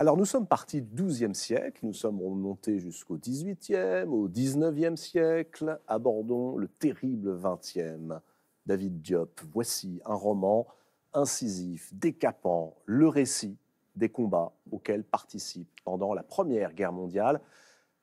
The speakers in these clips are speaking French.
Alors nous sommes partis du XIIe siècle, nous sommes remontés jusqu'au XVIIIe, au XIXe siècle, abordons le terrible XXe. David Diop, voici un roman incisif, décapant, le récit des combats auxquels participent pendant la Première Guerre mondiale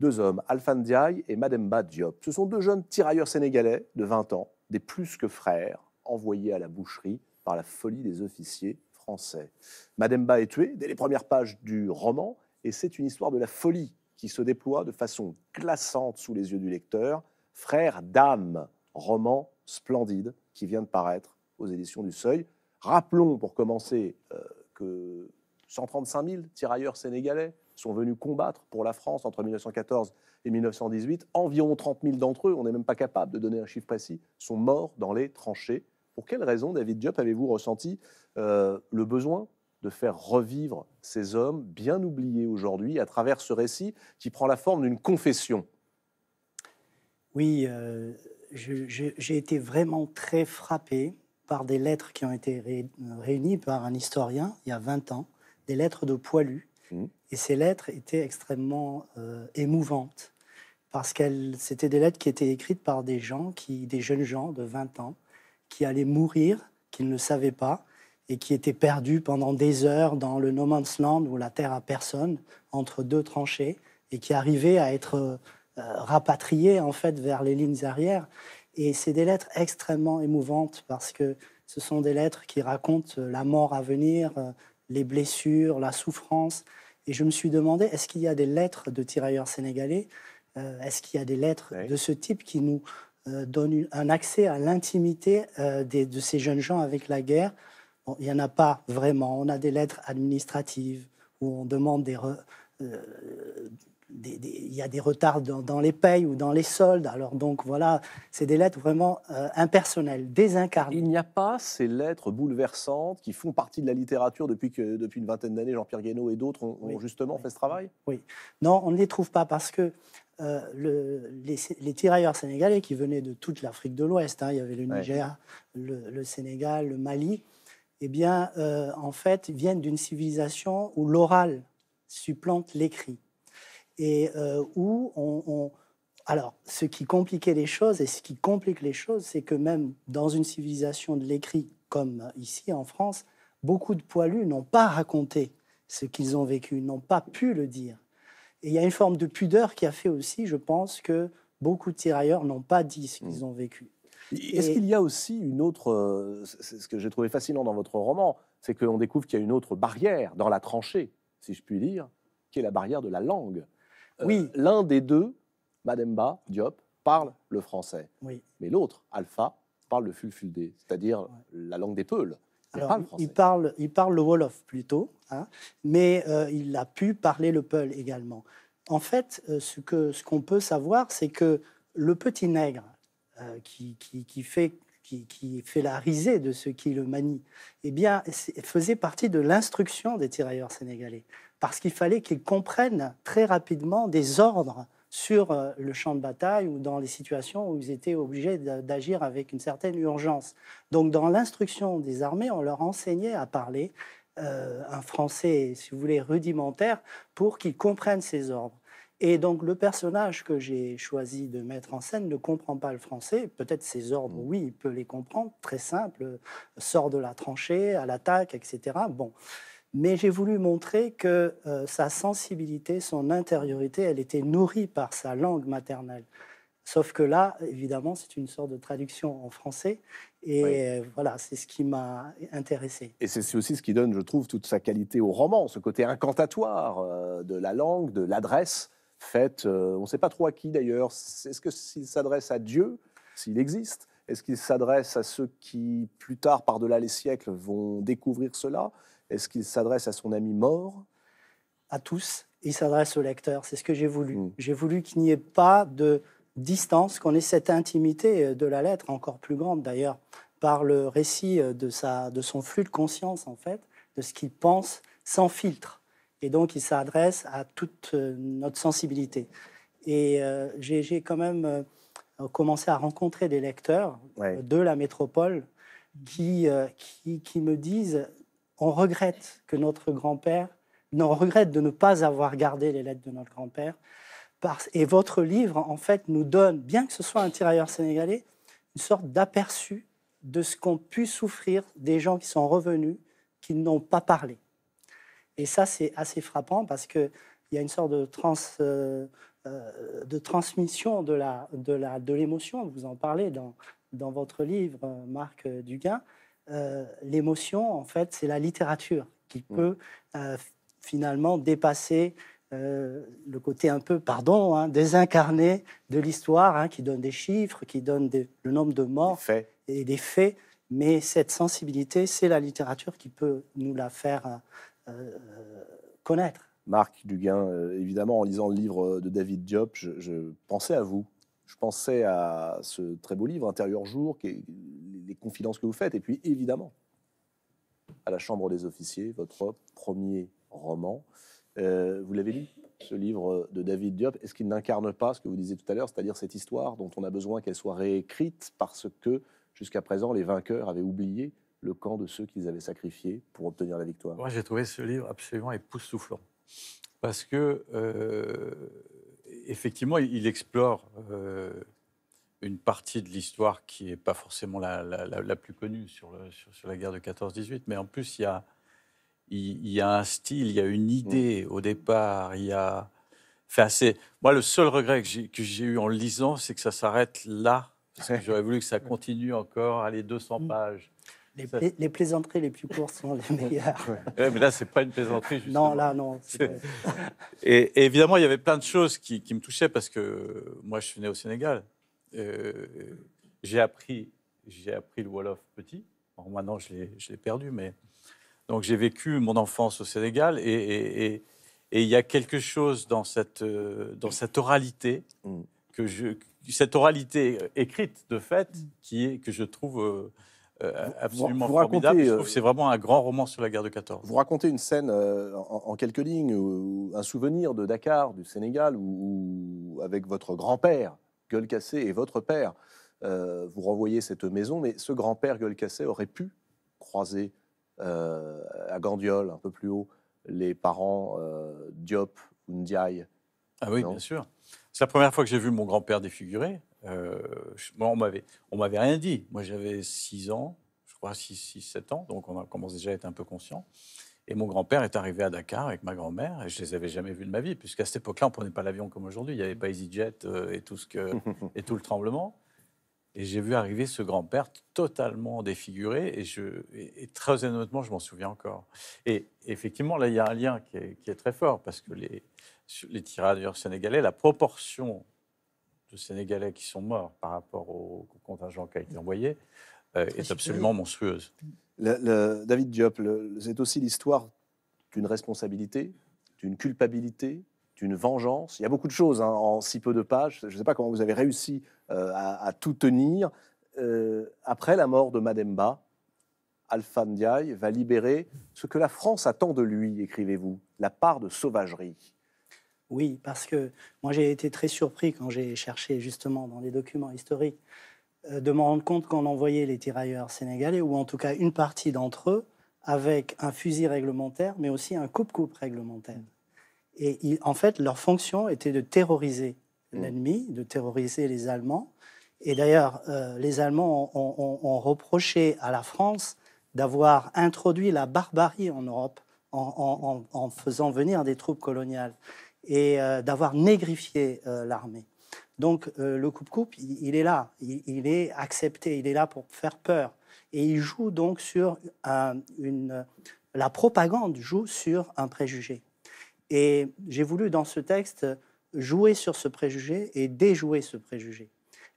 deux hommes, Alphandiaï et Mademba Diop. Ce sont deux jeunes tirailleurs sénégalais de 20 ans, des plus que frères, envoyés à la boucherie par la folie des officiers français. Madame Ba est tuée dès les premières pages du roman, et c'est une histoire de la folie qui se déploie de façon glaçante sous les yeux du lecteur. Frère dame, roman splendide qui vient de paraître aux éditions du Seuil. Rappelons pour commencer euh, que 135 000 tirailleurs sénégalais sont venus combattre pour la France entre 1914 et 1918. Environ 30 000 d'entre eux, on n'est même pas capable de donner un chiffre précis, sont morts dans les tranchées. Pour quelles raisons, David Diop, avez-vous ressenti euh, le besoin de faire revivre ces hommes bien oubliés aujourd'hui à travers ce récit qui prend la forme d'une confession Oui, euh, j'ai été vraiment très frappé par des lettres qui ont été réunies par un historien il y a 20 ans, des lettres de Poilu. Mmh. Et ces lettres étaient extrêmement euh, émouvantes parce qu'elles, c'était des lettres qui étaient écrites par des gens, des jeunes gens de 20 ans, qui allait mourir, qu'il ne savait pas, et qui était perdu pendant des heures dans le no man's land où la terre à personne, entre deux tranchées, et qui arrivait à être euh, rapatrié en fait vers les lignes arrières. Et c'est des lettres extrêmement émouvantes parce que ce sont des lettres qui racontent euh, la mort à venir, euh, les blessures, la souffrance. Et je me suis demandé, est-ce qu'il y a des lettres de tirailleurs sénégalais Est-ce qu'il y a des lettres de ce type qui nous euh, donne un accès à l'intimité euh, de ces jeunes gens avec la guerre. Bon, il n'y en a pas vraiment. On a des lettres administratives où on demande des... Euh, il y a des retards dans, les payes ou dans les soldes. Alors donc voilà, c'est des lettres vraiment impersonnelles, désincarnées. Il n'y a pas ces lettres bouleversantes qui font partie de la littérature depuis, que, depuis une vingtaine d'années. Jean-Pierre Guénaud et d'autres ont, justement fait ce travail Oui. Non, on ne les trouve pas parce que euh, les, tirailleurs sénégalais qui venaient de toute l'Afrique de l'Ouest, hein, il y avait le Niger, le, Sénégal, le Mali, eh bien, euh, en fait, viennent d'une civilisation où l'oral supplante l'écrit. Et euh, où on, Alors, ce qui compliquait les choses, et ce qui complique les choses, c'est que même dans une civilisation de l'écrit, comme ici en France, beaucoup de poilus n'ont pas raconté ce qu'ils ont vécu, n'ont pas pu le dire. Et il y a une forme de pudeur qui a fait aussi, je pense, que beaucoup de tirailleurs n'ont pas dit ce qu'ils mm. ont vécu. Est-ce qu'il y a aussi une autre, euh, ce que j'ai trouvé fascinant dans votre roman, c'est qu'on découvre qu'il y a une autre barrière dans la tranchée, si je puis dire, qui est la barrière de la langue. Euh, oui. L'un des deux, Mademba, Diop, parle le français. Oui. Mais l'autre, Alpha, parle le fulfulde, c'est-à-dire la langue des peules. Alors, il, parle, il parle le Wolof plutôt, hein, mais euh, il a pu parler le Peul également. En fait, euh, ce qu'on ce qu'on peut savoir, c'est que le petit nègre euh, qui, qui, fait, qui, qui, fait la risée de ceux qui le manient, eh bien, faisait partie de l'instruction des tirailleurs sénégalais, parce qu'il fallait qu'ils comprennent très rapidement des ordres sur euh, le champ de bataille ou dans les situations où ils étaient obligés d'agir avec une certaine urgence. Donc dans l'instruction des armées, on leur enseignait à parler euh, un français, si vous voulez, rudimentaire pour qu'ils comprennent ces ordres. Et donc le personnage que j'ai choisi de mettre en scène ne comprend pas le français. Peut-être ses ordres, mm. oui, il peut les comprendre, très simple, euh, sort de la tranchée, à l'attaque, etc. Bon mais j'ai voulu montrer que euh, sa sensibilité, son intériorité, elle était nourrie par sa langue maternelle. Sauf que là, évidemment, c'est une sorte de traduction en français. Et euh, voilà, c'est ce qui m'a intéressé. Et c'est aussi ce qui donne, je trouve, toute sa qualité au roman, ce côté incantatoire euh, de la langue, de l'adresse faite, on ne sait pas trop à qui d'ailleurs. Est-ce que s'il s'adresse à Dieu, s'il existe Est-ce qu'il s'adresse à ceux qui, plus tard, par-delà les siècles, vont découvrir cela est-ce qu'il s'adresse à son ami mort À tous. Il s'adresse au lecteur. C'est ce que j'ai voulu. Hmm. J'ai voulu qu'il n'y ait pas de distance, qu'on ait cette intimité euh, de la lettre, encore plus grande d'ailleurs, par le récit euh, de, sa, de son flux de conscience, en fait, de ce qu'il pense sans filtre. Et donc, il s'adresse à toute euh, notre sensibilité. Et j'ai quand même commencé à rencontrer des lecteurs de la métropole qui, qui, qui, me disent on regrette que notre grand-père, on regrette de ne pas avoir gardé les lettres de notre grand-père. Et votre livre, en fait, nous donne, bien que ce soit un tirailleur sénégalais, une sorte d'aperçu de ce qu'ont pu souffrir des gens qui sont revenus, qui n'ont pas parlé. Et ça, c'est assez frappant parce qu'il y a une sorte de, euh, euh, transmission de l'émotion. vous en parlez dans, dans votre livre, euh, Marc Duguin. Euh, l'émotion, en fait, c'est la littérature qui mm. peut euh, finalement dépasser euh, le côté un peu, pardon, hein, désincarné de l'histoire, hein, qui donne des chiffres, qui donne le nombre de morts et des faits. Mais cette sensibilité, c'est la littérature qui peut nous la faire connaître. Marc Duguin, évidemment, en lisant le livre de David Diop, je, je pensais à vous je pensais à ce très beau livre, Intérieur Jour, qui confidences que vous faites. Et puis, évidemment, à la Chambre des officiers, votre premier roman. Euh, vous l'avez lu, ce livre de David Diop. Est-ce qu'il n'incarne pas ce que vous disiez tout à l'heure, c'est-à-dire cette histoire dont on a besoin qu'elle soit réécrite parce que, jusqu'à présent, les vainqueurs avaient oublié le camp de ceux qu'ils avaient sacrifiés pour obtenir la victoire Moi, j'ai trouvé ce livre absolument époustouflant. Parce que, euh, effectivement, il explore euh, une partie de l'histoire qui n'est pas forcément la, plus connue sur, le, sur, la guerre de 14-18, mais en plus, il y, a, y, a, un style, il y a une mmh. idée au départ, il y a... Moi, le seul regret que j'ai eu en lisant, c'est que ça s'arrête là, j'aurais voulu que ça continue encore à mmh. les 200 pages. Les, plaisanteries les plus courtes sont les meilleures. mais là, c'est pas une plaisanterie. Justement. Non, là, non. Et, évidemment, il y avait plein de choses qui, qui me touchaient parce que moi, je suis né au Sénégal. Euh, j'ai appris, j'ai appris le Wolof petit. maintenant, je l'ai perdu, mais donc j'ai vécu mon enfance au Sénégal et, il y a quelque chose dans cette, euh, dans cette oralité, mm. que je, cette oralité écrite de fait, qui est, que je trouve euh, absolument formidable. je trouve c'est vraiment un grand roman sur la guerre de 14. Vous racontez une scène en, quelques lignes, un souvenir de Dakar, du Sénégal, ou avec votre grand-père, Gueule cassée et votre père euh, vous renvoyez cette maison, mais ce grand-père Gueule cassée aurait pu croiser euh, à Gandiol, un peu plus haut, les parents euh, Diop ou Ndiaye. Ah oui, bien sûr. C'est la première fois que j'ai vu mon grand-père défiguré. moi, on m'avait, on m'avait rien dit. Moi, j'avais 6 ans, je crois 6, 7 ans, donc on commence déjà à être un peu conscient. Et mon grand-père est arrivé à Dakar avec ma grand-mère et je les avais jamais vus de ma vie, puisqu'à cette époque-là, on prenait pas l'avion comme aujourd'hui. Il n'y avait pas EasyJet euh, et tout ce que et tout le tremblement. Et j'ai vu arriver ce grand-père totalement défiguré et, je, très honnêtement, je m'en souviens encore. Et effectivement, là, il y a un lien qui est, très fort parce que les, les tirailleurs sénégalais, la proportion de Sénégalais qui sont morts par rapport au contingent qui a été envoyé, euh, est absolument monstrueuse. David Diop, c'est aussi l'histoire d'une responsabilité, d'une culpabilité, d'une vengeance. Il y a beaucoup de choses hein, en si peu de pages. Je ne sais pas comment vous avez réussi euh, à, tout tenir. Euh, après la mort de Mademba, Alpha va libérer ce que la France attend de lui, écrivez-vous, la part de sauvagerie. Oui, parce que moi j'ai été très surpris quand j'ai cherché justement dans les documents historiques euh, de me rendre compte qu'on envoyait les tirailleurs sénégalais, ou en tout cas une partie d'entre eux, avec un fusil réglementaire, mais aussi un coupe-coupe réglementaire. Et en fait, leur fonction était de terroriser mmh. l'ennemi, de terroriser les Allemands. Et d'ailleurs, euh, les Allemands ont, reproché à la France d'avoir introduit la barbarie en Europe en, faisant venir des troupes coloniales et euh, d'avoir négrifié l'armée. Donc euh, le coupe-coupe, il, est là, il, est accepté, il est là pour faire peur. Et il joue donc sur une... La propagande joue sur un préjugé. Et j'ai voulu dans ce texte jouer sur ce préjugé et déjouer ce préjugé.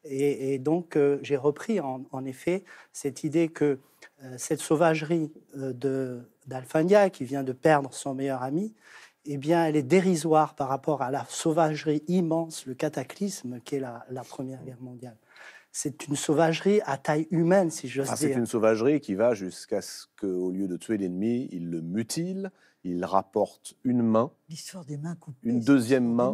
Et, donc euh, j'ai repris en, effet cette idée que euh, cette sauvagerie d'Alfandia, qui vient de perdre son meilleur ami, eh bien, elle est dérisoire par rapport à la sauvagerie immense, le cataclysme qu'est la, Première Guerre mondiale. C'est une sauvagerie à taille humaine, si j'ose ah, dire. C'est une sauvagerie qui va jusqu'à ce qu'au lieu de tuer l'ennemi, il le mutile, il rapporte une main. L'histoire des mains coupées. Une deuxième main.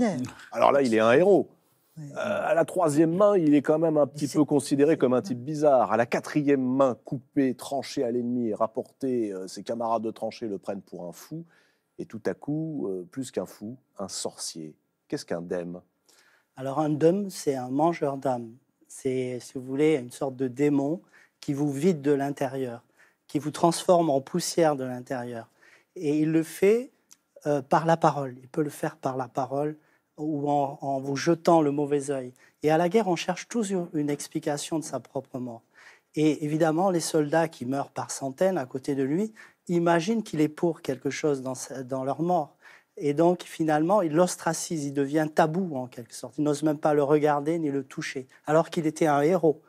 Alors là, il est un héros. Euh, à la troisième main, il est quand même un petit peu considéré comme un type bizarre. À la quatrième main, coupée, tranchée à l'ennemi, rapportée, euh, ses camarades de tranchée le prennent pour un fou et tout à coup, euh, plus qu'un fou, un sorcier. Qu'est-ce qu'un dème Alors un dème, c'est un mangeur d'âme. C'est, si vous voulez, une sorte de démon qui vous vide de l'intérieur, qui vous transforme en poussière de l'intérieur. Et il le fait euh, par la parole. Il peut le faire par la parole ou en, vous jetant le mauvais oeil. Et à la guerre, on cherche toujours une explication de sa propre mort. Et évidemment, les soldats qui meurent par centaines à côté de lui, Imagine qu'il est pour quelque chose dans, leur mort. Et donc, finalement, il l'ostracise, il devient tabou en quelque sorte. Il n'ose même pas le regarder ni le toucher, alors qu'il était un héros.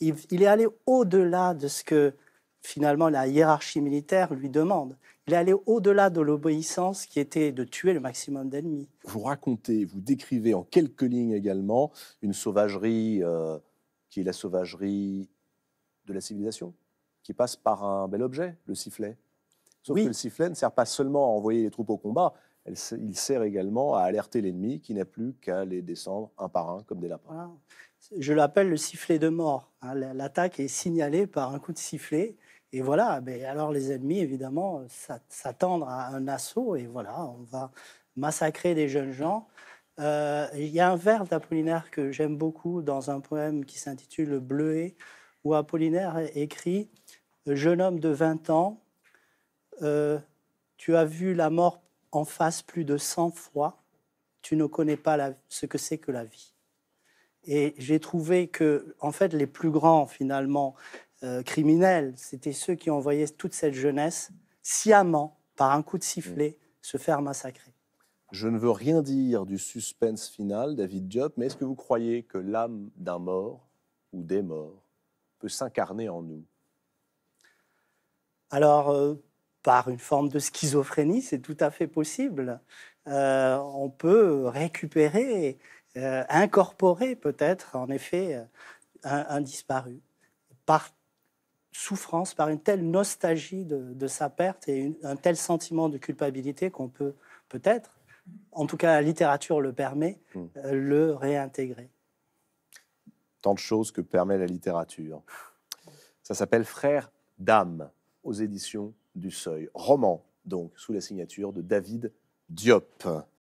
Il, est allé au-delà de ce que, finalement, la hiérarchie militaire lui demande. Il est allé au-delà de l'obéissance qui était de tuer le maximum d'ennemis. Vous racontez, vous décrivez en quelques lignes également une sauvagerie euh, qui est la sauvagerie de la civilisation, qui passe par un bel objet, le sifflet. Sauf que le sifflet ne sert pas seulement à envoyer les troupes au combat, il sert également à alerter l'ennemi qui n'a plus qu'à les descendre un par un comme des lapins. Je l'appelle le sifflet de mort. Hein. L'attaque est signalée par un coup de sifflet. Et voilà, ben, alors les ennemis, évidemment, s'attendent à un assaut. Et voilà, on va massacrer des jeunes gens. Euh, il y a un vers d'Apollinaire que j'aime beaucoup dans un poème qui s'intitule Le Bleuet, où Apollinaire écrit Jeune homme de 20 ans, euh, tu as vu la mort en face plus de 100 fois, tu ne connais pas ce que c'est que la vie. Et j'ai trouvé que, en fait, les plus grands, finalement, euh, criminels, c'était ceux qui envoyaient toute cette jeunesse sciemment, par un coup de sifflet, mm. se faire massacrer. Je ne veux rien dire du suspense final, David Diop, mais est-ce que vous croyez que l'âme d'un mort ou des morts peut s'incarner en nous Alors, euh, par une forme de schizophrénie, c'est tout à fait possible. Euh, on peut récupérer, euh, incorporer peut-être en effet euh, un, disparu par souffrance, par une telle nostalgie de, sa perte et un tel sentiment de culpabilité qu'on peut peut-être, en tout cas la littérature le permet, hmm. le réintégrer. Tant de choses que permet la littérature. Ça s'appelle Frères d'âme aux éditions du seuil. Roman, donc, sous la signature de David Diop.